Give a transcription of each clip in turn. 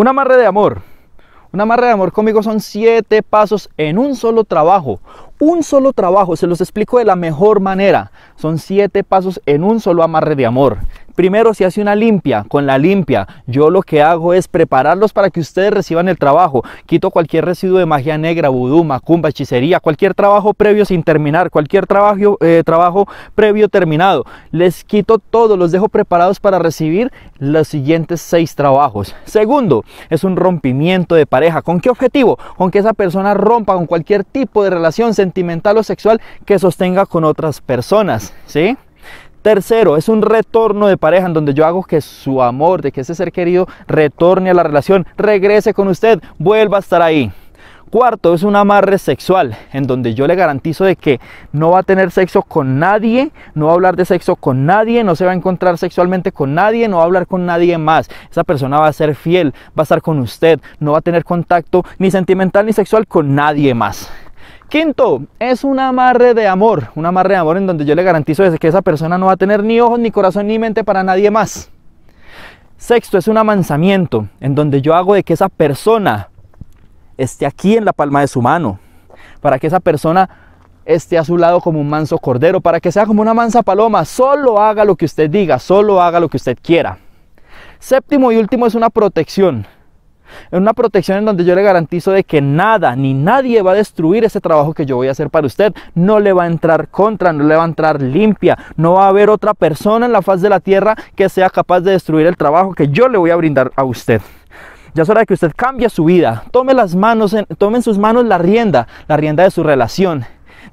Un amarre de amor. Un amarre de amor conmigo son siete pasos en un solo trabajo. Un solo trabajo, se los explico de la mejor manera. Son siete pasos en un solo amarre de amor. Primero se hace una limpia, con la limpia yo lo que hago es prepararlos para que ustedes reciban el trabajo. Quito cualquier residuo de magia negra, vudú, macumba, hechicería, cualquier trabajo previo sin terminar, cualquier trabajo, eh, trabajo previo terminado. Les quito todo, los dejo preparados para recibir los siguientes seis trabajos. Segundo, es un rompimiento de pareja. ¿Con qué objetivo? Con que esa persona rompa con cualquier tipo de relación sentimental o sexual que sostenga con otras personas. ¿Sí? Tercero, es un retorno de pareja en donde yo hago que su amor, de que ese ser querido retorne a la relación, regrese con usted, vuelva a estar ahí. Cuarto, es un amarre sexual, en donde yo le garantizo de que no va a tener sexo con nadie, no va a hablar de sexo con nadie, no se va a encontrar sexualmente con nadie, no va a hablar con nadie más. Esa persona va a ser fiel, va a estar con usted, no va a tener contacto ni sentimental ni sexual con nadie más. Quinto, es un amarre de amor, un amarre de amor en donde yo le garantizo desde que esa persona no va a tener ni ojos, ni corazón, ni mente para nadie más. Sexto, es un amansamiento en donde yo hago de que esa persona esté aquí en la palma de su mano, para que esa persona esté a su lado como un manso cordero, para que sea como una mansa paloma, solo haga lo que usted diga, solo haga lo que usted quiera. Séptimo y último es una protección en una protección en donde yo le garantizo de que nada ni nadie va a destruir ese trabajo que yo voy a hacer para usted. No le va a entrar contra, no le va a entrar limpia, no va a haber otra persona en la faz de la tierra que sea capaz de destruir el trabajo que yo le voy a brindar a usted. Ya es hora de que usted cambie su vida, tome las manos, en, tome en sus manos la rienda, la rienda de su relación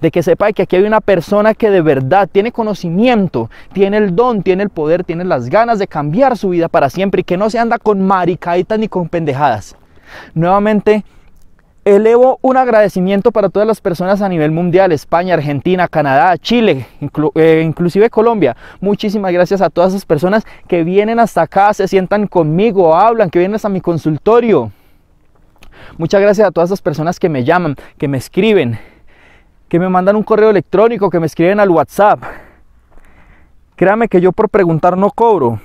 de que sepa que aquí hay una persona que de verdad tiene conocimiento, tiene el don, tiene el poder, tiene las ganas de cambiar su vida para siempre y que no se anda con maricaditas ni con pendejadas. Nuevamente, elevo un agradecimiento para todas las personas a nivel mundial, España, Argentina, Canadá, Chile, eh, inclusive Colombia. Muchísimas gracias a todas esas personas que vienen hasta acá, se sientan conmigo, hablan, que vienen hasta mi consultorio. Muchas gracias a todas esas personas que me llaman, que me escriben, que me mandan un correo electrónico, que me escriben al WhatsApp. Créame que yo por preguntar no cobro.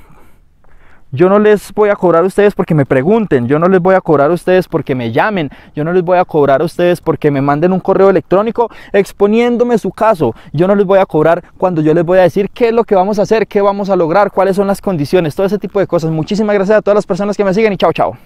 Yo no les voy a cobrar a ustedes porque me pregunten, yo no les voy a cobrar a ustedes porque me llamen, yo no les voy a cobrar a ustedes porque me manden un correo electrónico exponiéndome su caso, yo no les voy a cobrar cuando yo les voy a decir qué es lo que vamos a hacer, qué vamos a lograr, cuáles son las condiciones, todo ese tipo de cosas. Muchísimas gracias a todas las personas que me siguen y chao, chao.